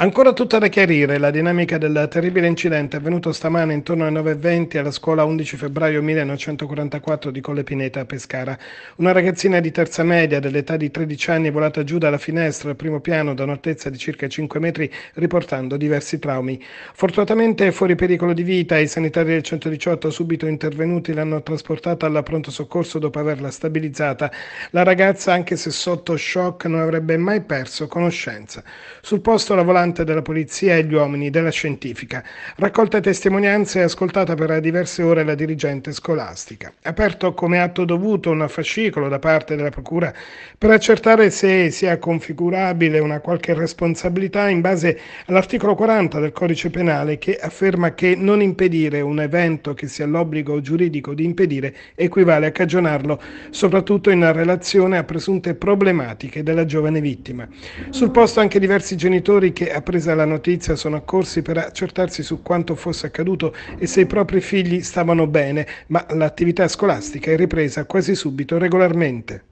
Ancora tutta da chiarire la dinamica del terribile incidente avvenuto stamane intorno alle 9.20 alla scuola 11 febbraio 1944 di Colle Pineta a Pescara. Una ragazzina di terza media dell'età di 13 anni è volata giù dalla finestra al primo piano da un'altezza di circa 5 metri riportando diversi traumi. Fortunatamente è fuori pericolo di vita, i sanitari del 118 subito intervenuti l'hanno trasportata alla pronto soccorso dopo averla stabilizzata. La ragazza anche se sotto shock non avrebbe mai perso conoscenza. Sul posto la volante comandante della polizia e gli uomini della scientifica. Raccolte testimonianze e ascoltata per diverse ore la dirigente scolastica. Aperto come atto dovuto un fascicolo da parte della procura per accertare se sia configurabile una qualche responsabilità in base all'articolo 40 del codice penale che afferma che non impedire un evento che sia l'obbligo giuridico di impedire equivale a cagionarlo, soprattutto in relazione a presunte problematiche della giovane vittima. Sul posto anche diversi genitori che appresa la notizia, sono accorsi per accertarsi su quanto fosse accaduto e se i propri figli stavano bene, ma l'attività scolastica è ripresa quasi subito regolarmente.